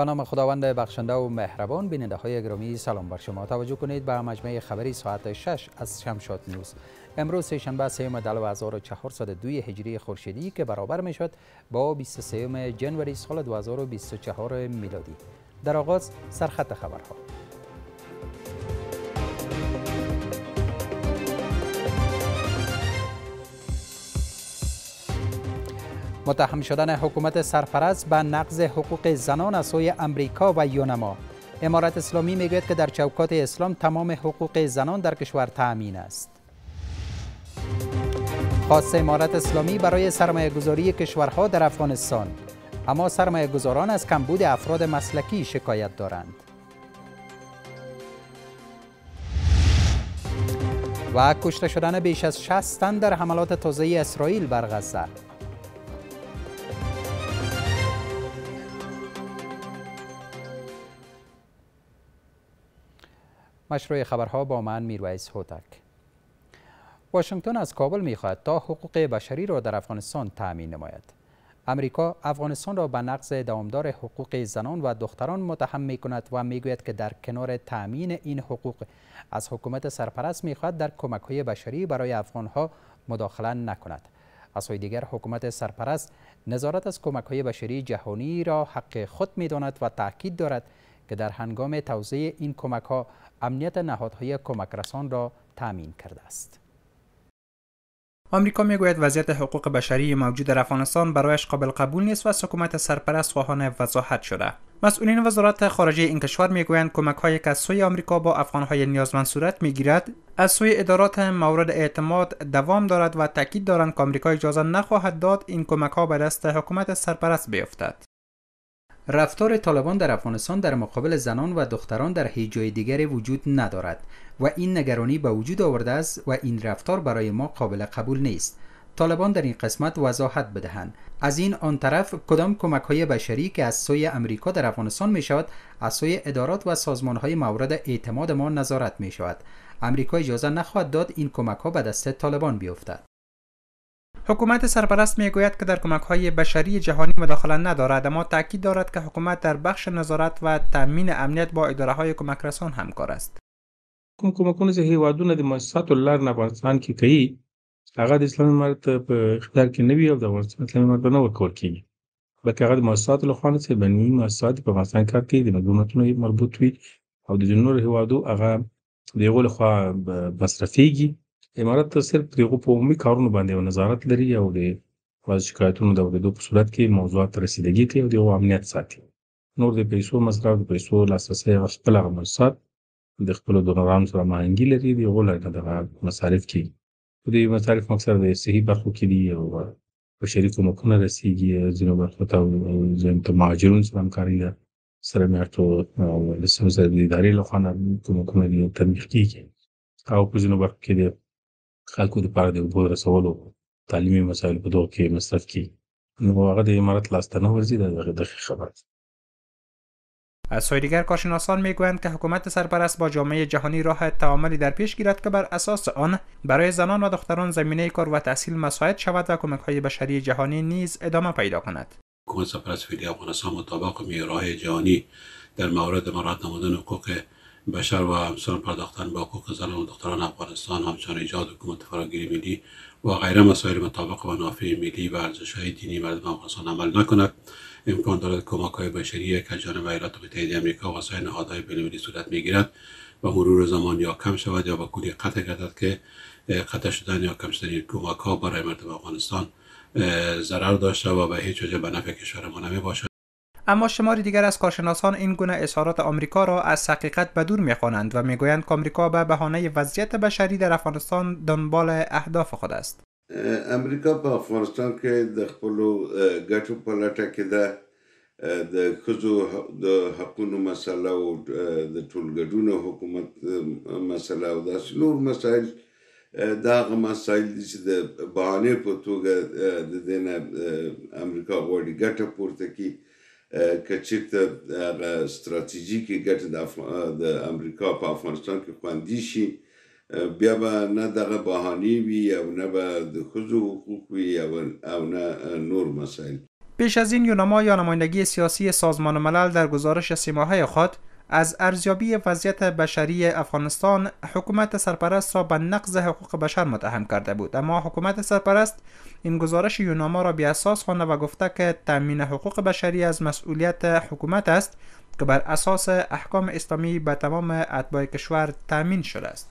به نام خداوند بخشنده و مهربان بیننده های گرامی سلام بر شما توجه کنید به مجمع خبری ساعت 6 از شمشاد نیوز امروز سهشنبه سیم دلو 1402 هجری خورشیدی که برابر می شد با 23 جنوری سال 2024 میلادی در آغاز سرخط خبرها متهم شدن حکومت سرپرست به نقض حقوق زنان از سوی امریکا و یونما امارت اسلامی میگوید که در چوکات اسلام تمام حقوق زنان در کشور تأمین است خاص امارت اسلامی برای سرمایه گذاری کشورها در افغانستان اما سرمایه گذاران از کمبود افراد مسلکی شکایت دارند و کشته شدن بیش از 60 تن در حملات تازه اسرائیل بر غزه مشروع خبرها با من میرویس هوتک واشنگتن از کابل میخواهد تا حقوق بشری را در افغانستان تامین نماید امریکا افغانستان را به نقض دوامدار حقوق زنان و دختران متهم می کند و میگوید که در کنار تامین این حقوق از حکومت سرپرست میخواهد در کمک های بشری برای افغانها مداخله نکند از سوی دیگر حکومت سرپرست نظارت از کمک های بشری جهانی را حق خود می داند و تاکید دارد که در هنگام توزیع این کمک ها امنیت نهادهای کمک رسان را تامین کرده است. آمریکا میگوید وضعیت حقوق بشری موجود در افغانستان برایش قابل قبول نیست و از حکومت سرپرست خواهان وضاحت شده مسئولین وزارت خارجه این کشور میگویند کمک هایی که از سوی آمریکا با افغان های نیازمند صورت میگیرد از سوی ادارات مورد اعتماد دوام دارد و تاکید دارند که آمریکا اجازه نخواهد داد این کمک ها به دست حکومت سرپرست بیفتد رفتار طالبان در افغانستان در مقابل زنان و دختران در هیچ جای دیگری وجود ندارد و این نگرانی به وجود آورده است و این رفتار برای ما قابل قبول نیست طالبان در این قسمت وضاحت بدهند از این آن طرف کدام کمک های بشری که از سوی امریکا در افغانستان می شود از سوی ادارات و سازمان های مورد اعتماد ما نظارت می شود امریکا اجازه نخواهد داد این کمک ها به دست طالبان بیفتد حکومت سرپرست میگوید که در کمک های بشری جهانی مداخله ندارد اما تاکید دارد که حکومت در بخش نظارت و تامین امنیت با اداره های کمک رسان همکار است کوم کومکونه چې هیوادونه د مؤسساتو لار نه افغانستان کې کوي هغه د اسلامي امارت په اختیار کې نه وي او د افغانستان اسلامي امارت نه ورکول کیږي بلکې هغه د مؤسساتو له خوا نه چې مؤسسات په افغانستان کار کوي د مدونتونو مربوط وی او د جنور هیوادو هغه د یو له خوا امارت ته صرف د هغو په عمومي کارونو باندې یو نظارت لري او د بعضو شکایتونو د اورېدو په صورت کې موضوعاتو ته رسیدګي کوي او د هغو امنیت ساتي نور د پیسو مصرف د پیسو لاسرسی هغه خپل هغه مؤسسات د خپلو دونرانو سره هماهنګي لري د هغو لرنه دغه مصارف کیږي په دې مصارف مقصد د صحي برخو کې دي او په شریکو ملکونه رسیږي ځینو برخو ته او ځینو ته مهاجرونو سره همکاري ده سره میاشتو او د سره د ادارې له خوا کومکونه دي تطبیق کیږي او په ځینو برخو کې د خلکو دپاره د اوبو رسولو تعلیمي مسائل په دغو کې مصرف کیږي نو هغه د عمارت لاسته نه ورځي دا است از سوی دیگر کارشناسان میگویند که حکومت سرپرست با جامعه جهانی راه تعاملی در پیش گیرد که بر اساس آن برای زنان و دختران زمینه کار و تحصیل مساعد شود و کمک های بشری جهانی نیز ادامه پیدا کند حکومت سرپرست فیلی افغانستان مطابق میراه جهانی در مورد مراد نمودن حقوق بشر و همسان پرداختن با حقوق زنان و دختران افغانستان همچنان ایجاد حکومت فراگیری ملی و غیره مسائل مطابق منافع ملی و ارزش های دینی مردم افغانستان عمل نکند امکان دارد کمک های بشری که جانب ایالات متحده امریکا و سایر نهادهای بینالمللی صورت میگیرد و مرور زمان یا کم شود یا به کلی قطع گردد که قطع شدن یا کم شدن این کمک ها برای مردم افغانستان ضرر داشته و به هیچ وجه به نفع کشور ما نمی باشد اما شماری دیگر از کارشناسان این گونه اظهارات آمریکا را از حقیقت به دور می‌خوانند و میگویند که آمریکا به بهانه وضعیت بشری در افغانستان دنبال اهداف خود است امریکا په افغانستان کې د خپل ګټو په لټه کې ده د خزو د حقوقو مسله او د ټولګډونو حکومت مسله او د نور مسایل دا غو مسایل دي چې د بهانه په توګه د دینه امریکا غوړي ګټه پورته کی که چیرته ستراتیژیکي ګټې د د امریکا په افغانستان کې خوندي شي بیا به نه دغه بهانې وي او نه به د ښځو حقوق وي او نه نور مسائل پیش از این یونما یا نمایندگی سیاسی سازمان ملل در گزارش سیماهای خود از ارزیابی وضعیت بشری افغانستان حکومت سرپرست را به نقض حقوق بشر متهم کرده بود اما حکومت سرپرست این گزارش یوناما را بی اساس خوانده و گفته که تامین حقوق بشری از مسئولیت حکومت است که بر اساس احکام اسلامی به تمام اتباع کشور تامین شده است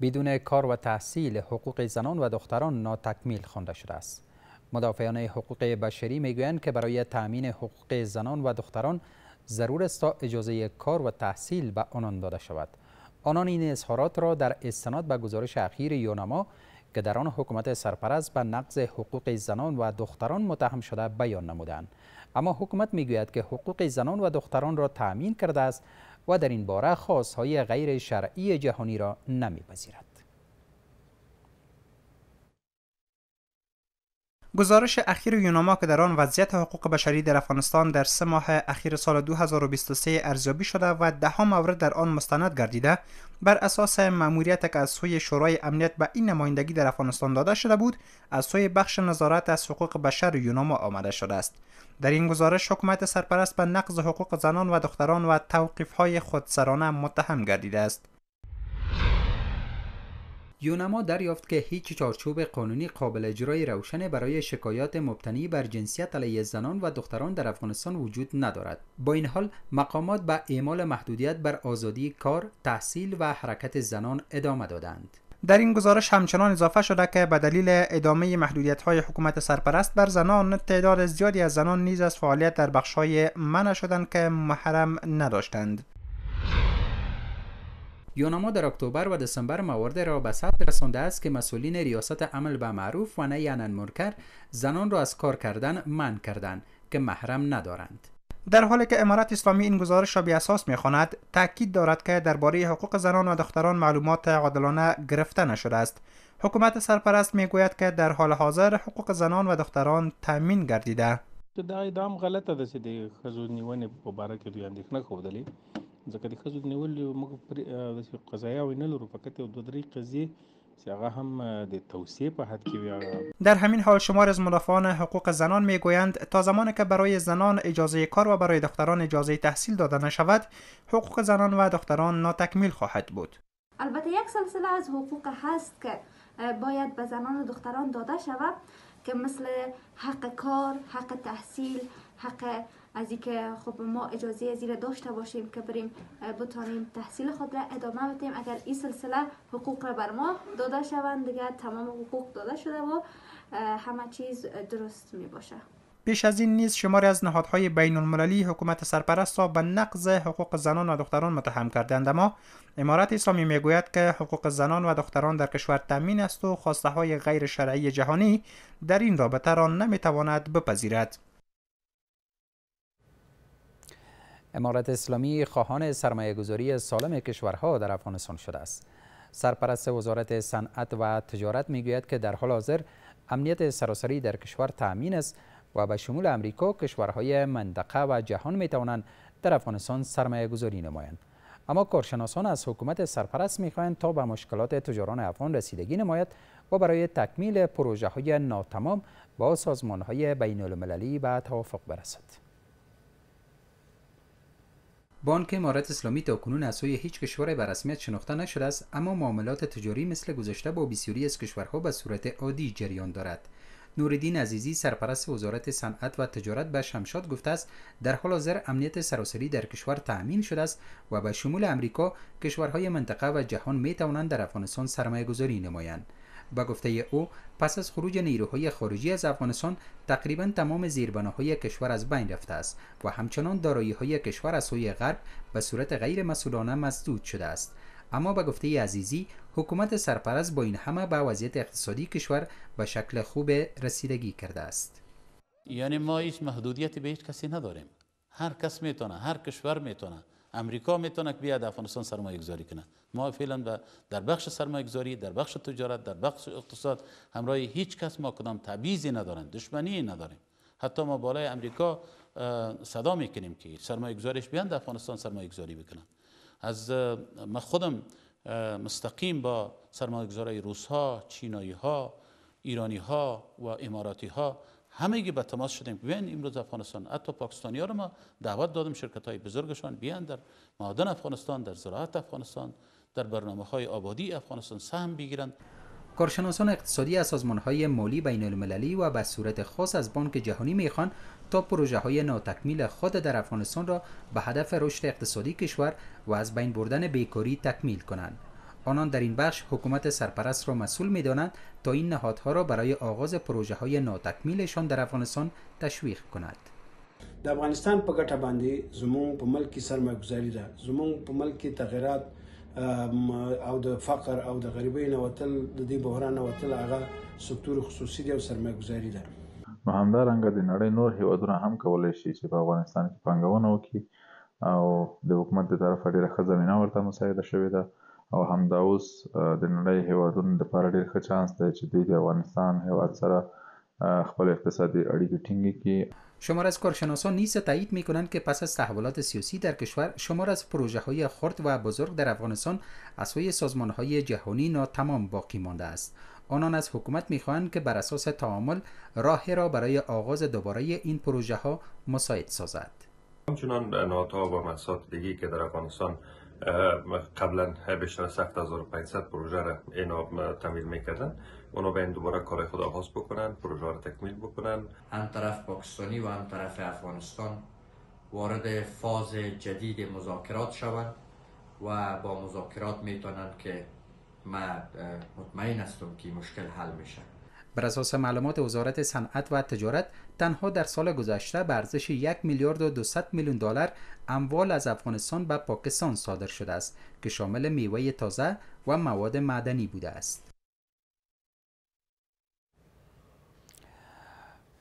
بدون کار و تحصیل حقوق زنان و دختران ناتکمیل خوانده شده است مدافعان حقوق بشری میگویند که برای تامین حقوق زنان و دختران ضرور است تا اجازه کار و تحصیل به آنان داده شود آنان این اظهارات را در استناد به گزارش اخیر یونما که در آن حکومت سرپرست به نقض حقوق زنان و دختران متهم شده بیان نمودند اما حکومت میگوید که حقوق زنان و دختران را تأمین کرده است و در این باره خواستهای غیر شرعی جهانی را نمیپذیرد گزارش اخیر یوناما که در آن وضعیت حقوق بشری در افغانستان در سه ماه اخیر سال 2023 ارزیابی شده و ها مورد در آن مستند گردیده بر اساس مأموریت که از سوی شورای امنیت به این نمایندگی در افغانستان داده شده بود از سوی بخش نظارت از حقوق بشر یوناما آمده شده است در این گزارش حکومت سرپرست به نقض حقوق زنان و دختران و های خودسرانه متهم گردیده است یونما دریافت که هیچ چارچوب قانونی قابل اجرای روشن برای شکایات مبتنی بر جنسیت علیه زنان و دختران در افغانستان وجود ندارد با این حال مقامات به اعمال محدودیت بر آزادی کار تحصیل و حرکت زنان ادامه دادند در این گزارش همچنان اضافه شده که به دلیل ادامه محدودیت های حکومت سرپرست بر زنان تعداد زیادی از زنان نیز از فعالیت در بخش های منع شدند که محرم نداشتند یوناما در اکتبر و دسامبر موارد را به ثبت رسانده است که مسئولین ریاست عمل به معروف و نهی یعنی مرکر زنان را از کار کردن منع کردند که محرم ندارند در حالی که امارت اسلامی این گزارش را به اساس میخواند تاکید دارد که درباره حقوق زنان و دختران معلومات عادلانه گرفته نشده است حکومت سرپرست میگوید که در حال حاضر حقوق زنان و دختران تامین گردیده دا د ځکه د ښځو د نیولو موږ پرې هم د توصیه حد در همین حال شمار از مدافعان حقوق زنان میگویند تا زمانی که برای زنان اجازه کار و برای دختران اجازه تحصیل داده نشود حقوق زنان و دختران ناتکمیل خواهد بود البته یک سلسله از حقوق هست که باید به زنان و دختران داده شود که مثل حق کار، حق تحصیل، حق از اینکه خب ما اجازه زیر داشته باشیم که بریم بتانیم تحصیل خود را ادامه بدیم اگر این سلسله حقوق را بر ما داده شوند دیگه تمام حقوق داده شده و همه چیز درست می باشه پیش از این نیز شماری از نهادهای بین المللی حکومت سرپرست را به نقض حقوق زنان و دختران متهم کردند ما. امارت اسلامی میگوید که حقوق زنان و دختران در کشور تامین است و خواسته های غیر شرعی جهانی در این رابطه را نمیتواند بپذیرد امارت اسلامی خواهان سرمایه گذاری سالم کشورها در افغانستان شده است. سرپرست وزارت صنعت و تجارت می گوید که در حال حاضر امنیت سراسری در کشور تامین است و به شمول امریکا کشورهای منطقه و جهان می توانند در افغانستان سرمایه گذاری نمایند اما کارشناسان از حکومت سرپرست میخواهند تا به مشکلات تجاران افغان رسیدگی نماید و برای تکمیل پروژه های ناتمام با سازمان های بین المللی به توافق برسد بانک که امارت اسلامی کنون از سوی هیچ کشور به رسمیت شناخته نشده است اما معاملات تجاری مثل گذشته با بسیاری از کشورها به صورت عادی جریان دارد نوردین عزیزی سرپرست وزارت صنعت و تجارت به شمشاد گفته است در حال حاضر امنیت سراسری در کشور تأمین شده است و به شمول امریکا کشورهای منطقه و جهان می توانند در افغانستان سرمایه گذاری نمایند به گفته او پس از خروج نیروهای خارجی از افغانستان تقریبا تمام زیربناهای کشور از بین رفته است و همچنان دارایی های کشور از سوی غرب به صورت غیر مسئولانه مسدود شده است اما به گفته عزیزی حکومت سرپرست با این همه به وضعیت اقتصادی کشور به شکل خوب رسیدگی کرده است یعنی ما هیچ محدودیتی به هیچ کسی نداریم هر کس میتونه هر کشور میتونه امریکا میتونه که بیاد افغانستان سرمایه گذاری کنه ما فعلا در بخش سرمایه گذاری در بخش تجارت در بخش اقتصاد همراه هیچ کس ما کدام تبعیضی نداریم دشمنی نداریم حتی ما بالای امریکا صدا میکنیم که سرمایه گذاریش بیان در افغانستان سرمایه گذاری بکنن از ما خودم مستقیم با سرمایه گذارای روس ها چینایی ها ایرانی ها و اماراتی ها همگی به تماس شدیم بیاین امروز افغانستان حتی پاکستانیا رو ما دعوت دادیم شرکت های بزرگشان بیان در معدن افغانستان در زراعت افغانستان در برنامه های آبادی افغانستان سهم بگیرند کارشناسان اقتصادی از سازمان های مالی بین المللی و به صورت خاص از بانک جهانی میخوان تا پروژه های ناتکمیل خود در افغانستان را به هدف رشد اقتصادی کشور و از بین بردن بیکاری تکمیل کنند. آنان در این بخش حکومت سرپرست را مسئول می دانند تا این نهادها را برای آغاز پروژه های ناتکمیلشان در افغانستان تشویق کند. د افغانستان په ګټه باندې زموږ په ملک کې سرمایه‌ګذاري ده زموږ په ملک کې تغیرات او د فقر او د غریبۍ نوتل د دې بحران نوتل هغه سکتور خصوصي دی او سرمایه‌ګذاري ده نو همدارنګه د نړۍ نور هیوادونه هم کولای شي چې په افغانستان کې پانګونه وکړي او د حکومت د طرفه ډیره ښه زمینه ورته مساعده شوې ده او همدا اوس د نړۍ هیوادونو لپاره ډیر ښه چانس دی چې دوی د افغانستان هیواد سره خپل اقتصادی اړیکې ټینګې کړي شمار از کارشناسان نیز تایید می کنند که پس از تحولات سیاسی در کشور شمار از پروژه های خرد و بزرگ در افغانستان از سوی سازمان های جهانی ناتمام باقی مانده است آنان از حکومت خواهند که بر اساس تعامل راهی را برای آغاز دوباره این پروژه ها مساعد سازد همچنان ناتا و مسات دیگی که در افغانستان قبلا بیشتر از 7500 پروژه را اینا تمویل میکردن به این دوباره کار خود آغاز بکنن پروژه را تکمیل بکنن هم طرف پاکستانی و هم طرف افغانستان وارد فاز جدید مذاکرات شوند و با مذاکرات میتونند که ما مطمئن هستم که مشکل حل میشه بر اساس معلومات وزارت صنعت و تجارت تنها در سال گذشته به ارزش یک میلیارد و 200 میلیون دلار اموال از افغانستان به پاکستان صادر شده است که شامل میوه تازه و مواد معدنی بوده است.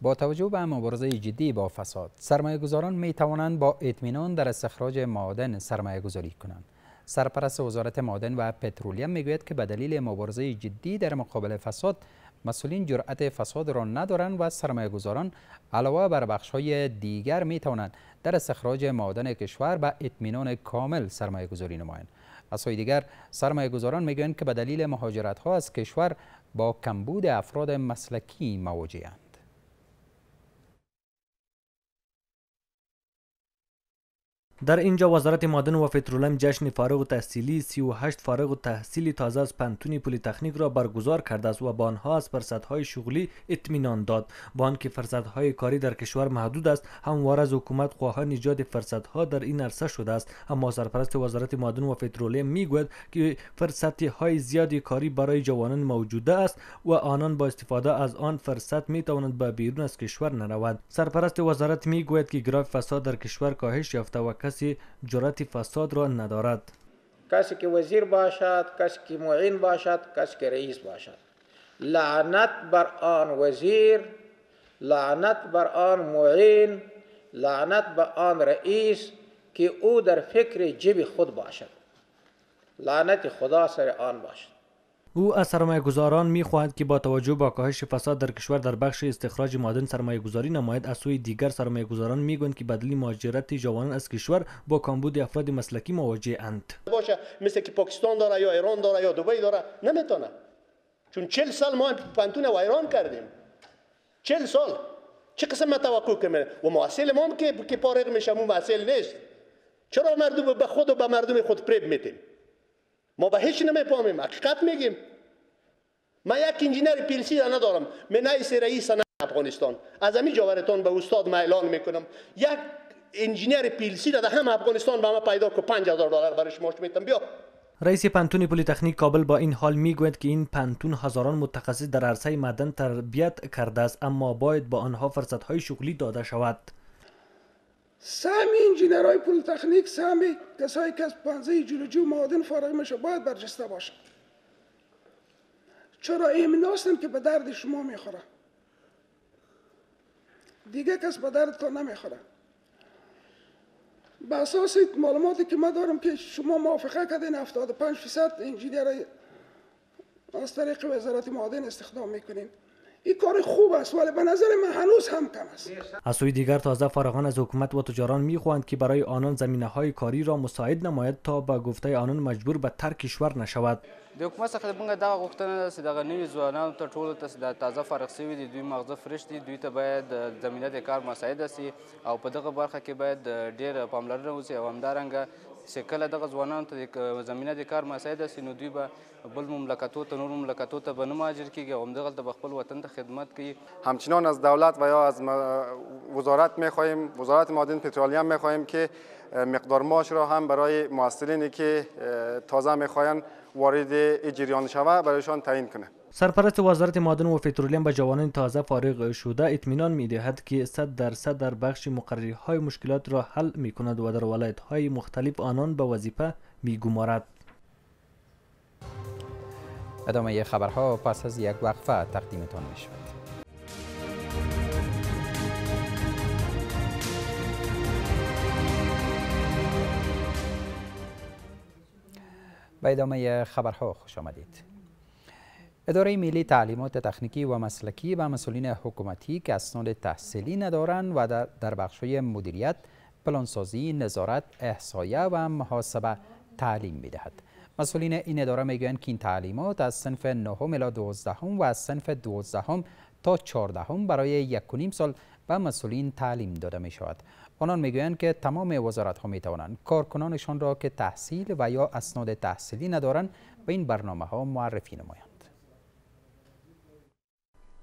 با توجه به مبارزه جدی با فساد سرمایه گذاران می توانند با اطمینان در استخراج معادن سرمایه گذاری کنند سرپرست وزارت معادن و پترولیم گوید که به دلیل مبارزه جدی در مقابل فساد مسئولین جرأت فساد را ندارند و سرمایه گذاران علاوه بر بخش های دیگر می توانند در استخراج معادن کشور به اطمینان کامل سرمایه گذاری نمایند از دیگر سرمایه گذاران می گویند که به دلیل مهاجرت ها از کشور با کمبود افراد مسلکی مواجهند در اینجا وزارت مادن و پترولیم جشن فارغ و تحصیلی 38 فارغ و تحصیلی تازه از پنتون تخنیک را برگزار کرده است و با آنها از فرصتهای شغلی اطمینان داد با آنکه فرصتهای کاری در کشور محدود است هموار از حکومت خواهان ایجاد فرصتها در این عرصه شده است اما سرپرست وزارت مادن و پترولیم میگوید که فرصتهای زیادی کاری برای جوانان موجوده است و آنان با استفاده از آن فرصت می توانند به بیرون از کشور نروند سرپرست وزارت میگوید که گراف فساد در کشور کاهش یافته و کسی جرات فساد را ندارد کسی که وزیر باشد کسی که معین باشد کسی که رئیس باشد لعنت بر آن وزیر لعنت بر آن معین لعنت بر آن رئیس که او در فکر جیب خود باشد لعنت خدا سر آن باشد او از سرمایه گذاران می خواهد که با توجه به کاهش فساد در کشور در بخش استخراج مادن سرمایه گذاری نماید از سوی دیگر سرمایه گذاران می که بدلی مهاجرت جوانان از کشور با کمبود افراد مسلکی مواجه اند باشه مثل که پاکستان داره یا ایران داره یا دبی داره نمیتونه چون چل سال ما و ایران کردیم چل سال چه قسم توقع کنه و محصل ما که که پارغ میشه مو نیست چرا مردم به خود و به مردم خود پریب میتیم ما به هیچ نمیپامیم حقیقت میگیم من یک انجینر پیلسی را ندارم نیس رئیس افغانستان از همین جاورتان به استاد ما اعلان میکنم یک انجینر پیلسی را در هم افغانستان به ما پیدا که 5000 دلار برش ماش میتم بیا رئیس پنتون پلی تکنیک کابل با این حال میگوید که این پنتون هزاران متخصص در عرصه معدن تربیت کرده است اما باید با آنها فرصت های شغلی داده شود سهم انجینرهای پول تخنیک سهم کسایی که از پنزه جلوجی و معادن فارغ میشه باید برجسته باشد چرا ایمن هستن که به درد شما میخوره دیگه کس به درد تا نمیخوره به اساس معلوماتی که ما دارم که شما موافقه کردین 75 فیصد انجینر از طریق وزارت معادن استخدام میکنین این کار خوب است ولی به نظر من هنوز هم کم است از سوی دیگر تازه فارغان از حکومت و تجاران میخواهند که برای آنان زمینه های کاری را مساعد نماید تا به گفته آنان مجبور به ترک کشور نشود د حکومت څخه موږ دغه غوښتنه ده چې دغه نوي ځوانانو ته ټولو ته تازه فارغ شوي دي دوی مغزه فرش دي دوی ته باید زمینه د کار مساعده سي او په دغه برخه کې باید ډېر پاملرنه وشي او همدارنګه چې کله دغه ځوانانو ته زمینه د کار مساعده سي نو دوی به بل مملکتو ته نور مملکتو ته به نه مهاجر کیږي او همدغلته به خپل وطن ته خدمت کوي همچنان از دولت و یا از وزارت میخواهیم وزارت معادن پترولیم میخواهیم که مقدار ماش را هم برای محصلینی که تازه میخواین وارد جریان شوه برایشان تعیین کنه سرپرست وزارت معدن و پترولیم به جوانان تازه فارغ شده اطمینان می دهد که 100 درصد در بخش مقرری های مشکلات را حل می کند و در ولایت های مختلف آنان به وظیفه می گمارد. ادامه خبرها پس از یک وقفه تقدیمتان می شود. به ادامه خبرها خوش آمدید اداره ملی تعلیمات تکنیکی و مسلکی و مسئولین حکومتی که اسناد تحصیلی ندارند و در, بخش مدیریت پلانسازی نظارت احسایه و محاسبه تعلیم میدهد مسئولین این اداره میگویند که این تعلیمات از سنف نهم الی دوازدهم و از صنف دوازدهم تا 14 هم برای یک و نیم سال به مسئولین تعلیم داده می شود. آنان می گویند که تمام وزارت ها می توانند کارکنانشان را که تحصیل و یا اسناد تحصیلی ندارند به این برنامه ها معرفی نمایند.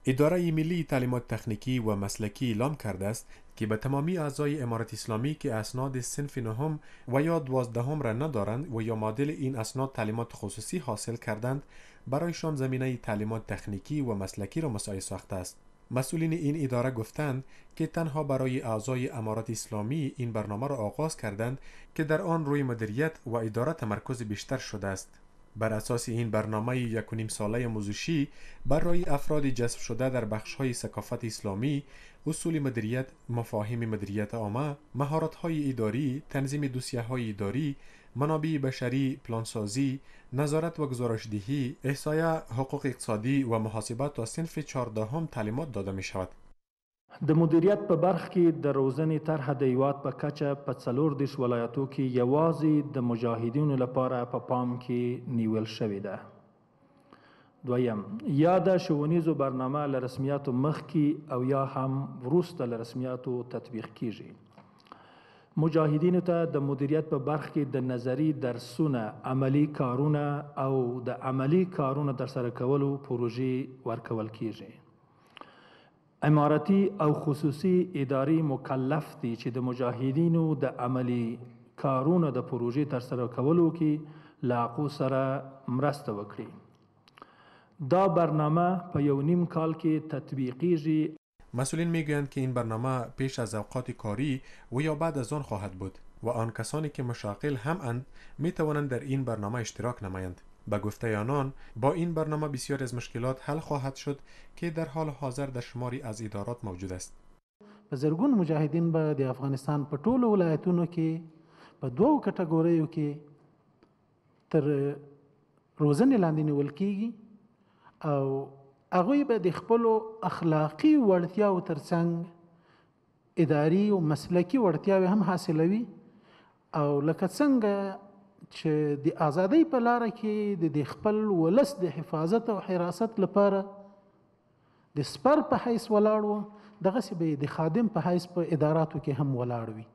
اداره ملی تعلیمات تخنیکی و مسلکی اعلام کرده است که به تمامی اعضای امارت اسلامی که اسناد سنف نهم و یا دوازدهم را ندارند و یا مدل این اسناد تعلیمات خصوصی حاصل کردند برایشان زمینه تعلیمات تخنیکی و مسلکی را مساعی ساخته است مسئولین این اداره گفتند که تنها برای اعضای امارات اسلامی این برنامه را آغاز کردند که در آن روی مدیریت و اداره تمرکز بیشتر شده است بر اساس این برنامه یک نیم ساله موزوشی برای افراد جذب شده در بخش های ثقافت اسلامی، اصول مدیریت، مفاهیم مدیریت عامه، مهارت های اداری، تنظیم دوسیه های اداری، منابع بشری، پلانسازی، نظارت و گزارشدهی، احصایه، حقوق اقتصادی و محاسبه تا صنف چهاردهم تعلیمات داده می شود. د مدیریت په برخ کې د روزنې طرحه د هیواد په کچه په څلور دیش ولایتو کې یوازې د مجاهدینو لپاره په پا پام کې نیول شوې ده دویم یا د ښوونیزو برنامه له رسمیاتو مخکې او یا هم وروسته له رسمیاتو تطبیق کیږي مجاهدینو ته د مدیریت په برخ کې د نظری درسونه عملی کارونه او د عملی کارونه ترسره کولو پروژې ورکول کیږي اماراتي او خصوصي اداري مکلف دي چې د مجاهدینو د عملی کارونه د پروژې ترسره کولو کې لاقو سره مرسته وکړي دا برنامه په یو نیم کال کې تطبیقیږي مسئولین میگویند که این برنامه پیش از اوقات کاری و یا بعد از آن خواهد بود و آن کسانی که مشاغل هم اند می توانند در این برنامه اشتراک نمایند به گفته آنان با این برنامه بسیاری از مشکلات حل خواهد شد که در حال حاضر در شماری از ادارات موجود است په زرګون مجاهدین به د افغانستان په ټولو ولایتونو کې په دوو کټګوریو کې تر روزنې لاندې نیول کیږي او هغه به د خپل اخلاقی وړتیاو ترڅنګ اداري او مسلکی وړتیاو هم حاصلوي او لکه څنګه چې د ازادۍ په لار کې د خپل ولس د حفاظت او حراست لپاره د سپر په حیث ولاړ وو دغه سي به د خادم په حیث په اداراتو کې هم ولاړ وي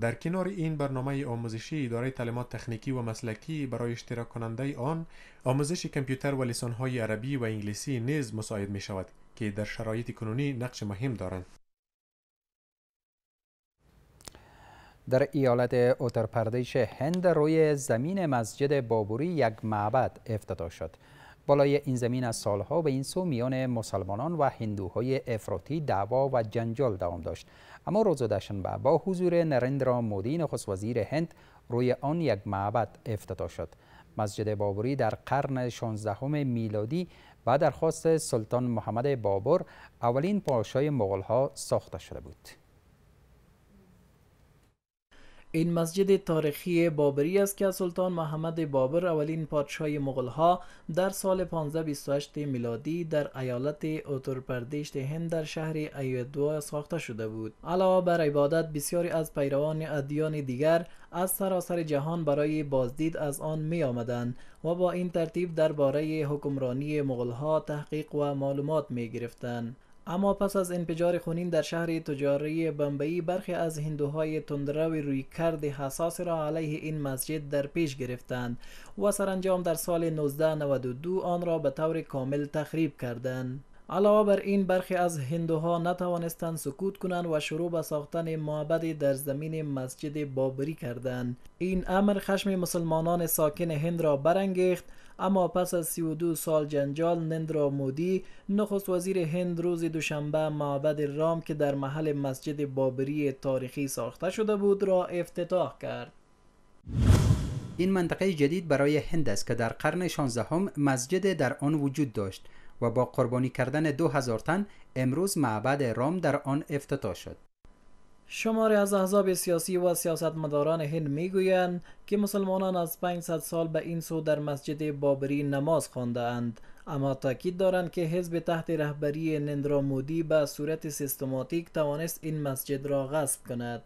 در کنار این برنامه آموزشی اداره تعلیمات تخنیکی و مسلکی برای اشتراک کننده آن آموزش کمپیوتر و های عربی و انگلیسی نیز مساعد می شود که در شرایط کنونی نقش مهم دارند. در ایالت اترپردیش هند روی زمین مسجد بابوری یک معبد افتتاح شد. بالای این زمین از سالها به این سو میان مسلمانان و هندوهای افراطی دعوا و جنجال دوام داشت اما روز دوشنبه با حضور نرندرا مودی نخست وزیر هند روی آن یک معبد افتتاح شد مسجد بابری در قرن 16 میلادی و درخواست سلطان محمد بابر اولین پادشاه مغلها ساخته شده بود این مسجد تاریخی بابری است که سلطان محمد بابر اولین پادشاه مغلها در سال 1528 میلادی در ایالت اترپردیشت هند در شهر ایودوا ساخته شده بود علاوه بر عبادت بسیاری از پیروان ادیان دیگر از سراسر جهان برای بازدید از آن می آمدند و با این ترتیب درباره حکمرانی مغلها تحقیق و معلومات می گرفتند اما پس از انفجار خونین در شهر تجاری بمبئی برخی از هندوهای تندروی روی کرد حساس را علیه این مسجد در پیش گرفتند و سرانجام در سال 1992 آن را به طور کامل تخریب کردند. علاوه بر این برخی از هندوها نتوانستند سکوت کنند و شروع به ساختن معبد در زمین مسجد بابری کردند این امر خشم مسلمانان ساکن هند را برانگیخت اما پس از 32 سال جنجال نندرا مودی نخست وزیر هند روز دوشنبه معبد رام که در محل مسجد بابری تاریخی ساخته شده بود را افتتاح کرد این منطقه جدید برای هند است که در قرن 16 هم مسجد در آن وجود داشت و با قربانی کردن دو هزار تن امروز معبد رام در آن افتتاح شد. شماری از احزاب سیاسی و سیاستمداران هند میگویند که مسلمانان از 500 سال به این سو در مسجد بابری نماز خوانده اند اما تاکید دارند که حزب تحت رهبری نندرا مودی به صورت سیستماتیک توانست این مسجد را غصب کند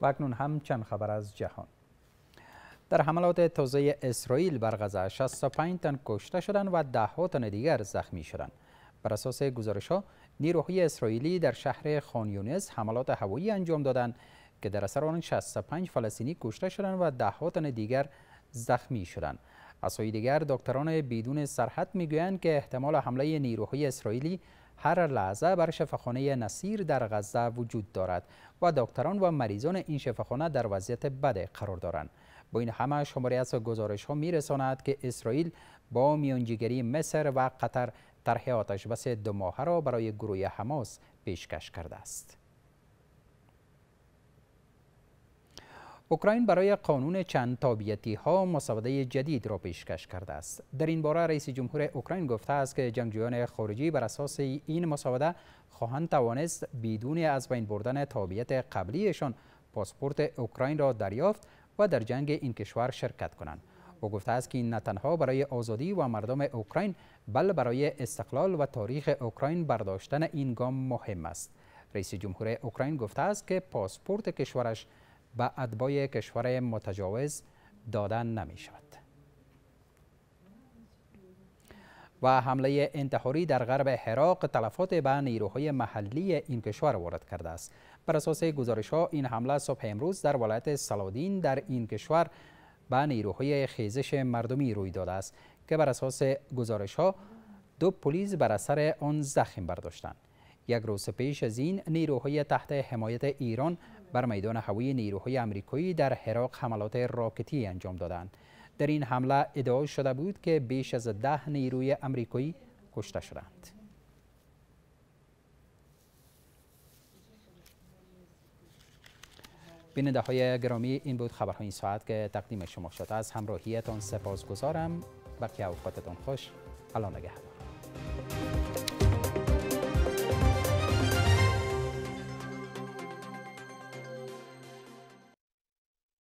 و اکنون هم چند خبر از جهان در حملات تازه اسرائیل بر غزه 65 تن کشته شدند و دهها تن دیگر زخمی شدند بر اساس گزارش ها نیروهای اسرائیلی در شهر خانیونس حملات هوایی انجام دادند که در اثر آن 65 فلسطینی کشته شدند و دهها تن دیگر زخمی شدند از دیگر دکتران بدون سرحد میگویند که احتمال حمله نیروهای اسرائیلی هر لحظه بر شفاخانه نصیر در غزه وجود دارد و دکتران و مریضان این شفاخانه در وضعیت بد قرار دارند با این همه شماری از گزارش ها می رساند که اسرائیل با میانجیگری مصر و قطر طرح آتش بس دو ماهه را برای گروه حماس پیشکش کرده است اوکراین برای قانون چند تابیتی ها مسوده جدید را پیشکش کرده است در این باره رئیس جمهور اوکراین گفته است که جنگجویان خارجی بر اساس این مسوده خواهند توانست بدون از بین بردن تابیت قبلیشان پاسپورت اوکراین را دریافت و در جنگ این کشور شرکت کنند او گفته است که این نه تنها برای آزادی و مردم اوکراین بل برای استقلال و تاریخ اوکراین برداشتن این گام مهم است رئیس جمهور اوکراین گفته است که پاسپورت کشورش به ادبای کشور متجاوز دادن نمی شود. و حمله انتحاری در غرب حراق تلفات به نیروهای محلی این کشور وارد کرده است بر اساس گزارش ها این حمله صبح امروز در ولایت سلادین در این کشور به نیروهای خیزش مردمی روی داده است که بر اساس گزارش ها دو پلیس بر اثر آن زخم برداشتند یک روز پیش از این نیروهای تحت حمایت ایران بر میدان هوایی نیروهای آمریکایی در حراق حملات راکتی انجام دادند در این حمله ادعا شده بود که بیش از ده نیروی آمریکایی کشته شدند بیننده های گرامی این بود خبرهای این ساعت که تقدیم شما شد از همراهیتان سپاس گذارم بقیه اوقاتتان خوش الان نگهدار